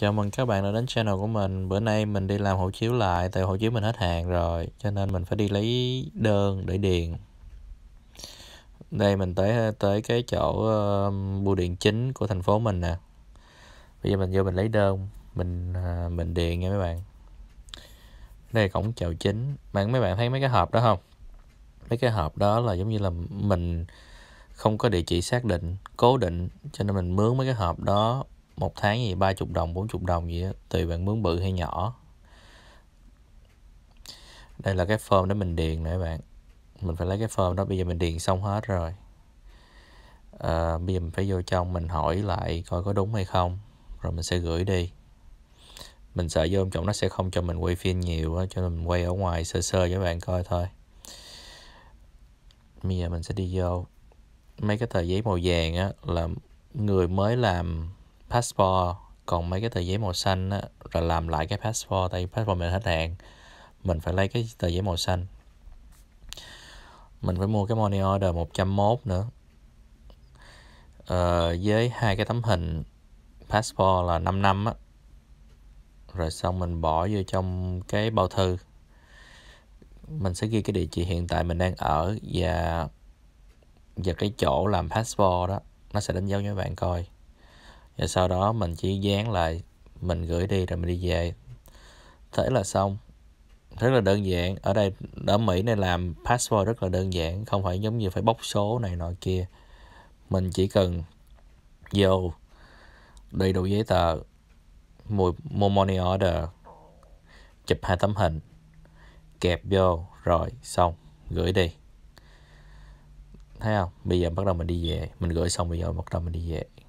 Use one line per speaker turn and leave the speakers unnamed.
Chào mừng các bạn đã đến channel của mình Bữa nay mình đi làm hộ chiếu lại Tại hộ chiếu mình hết hạn rồi Cho nên mình phải đi lấy đơn để điền Đây mình tới tới cái chỗ bưu điện chính của thành phố mình nè Bây giờ mình vô mình lấy đơn Mình à, mình điền nha mấy bạn Đây là cổng chào chính bạn Mấy bạn thấy mấy cái hộp đó không? Mấy cái hộp đó là giống như là mình không có địa chỉ xác định, cố định Cho nên mình mướn mấy cái hộp đó một tháng gì ba chục đồng bốn chục đồng gì đó tùy bạn mướn bự hay nhỏ đây là cái form để mình điền nè bạn mình phải lấy cái form đó bây giờ mình điền xong hết rồi à, bây giờ mình phải vô trong mình hỏi lại coi có đúng hay không rồi mình sẽ gửi đi mình sợ vô trọng nó sẽ không cho mình quay phim nhiều đó, cho nên mình quay ở ngoài sơ sơ cho bạn coi thôi bây giờ mình sẽ đi vô mấy cái tờ giấy màu vàng á là người mới làm passport còn mấy cái tờ giấy màu xanh á, rồi làm lại cái passport tại passport mình hết hạn mình phải lấy cái tờ giấy màu xanh mình phải mua cái money order 101 nữa ờ, với hai cái tấm hình passport là 5 năm á rồi xong mình bỏ vô trong cái bao thư mình sẽ ghi cái địa chỉ hiện tại mình đang ở và và cái chỗ làm passport đó nó sẽ đánh dấu cho các bạn coi rồi sau đó mình chỉ dán lại mình gửi đi rồi mình đi về thế là xong rất là đơn giản ở đây ở Mỹ này làm passport rất là đơn giản không phải giống như phải bóc số này nọ kia mình chỉ cần vô đầy đủ giấy tờ mua, money order chụp hai tấm hình kẹp vô rồi xong gửi đi thấy không bây giờ bắt đầu mình đi về mình gửi xong bây giờ bắt đầu mình đi về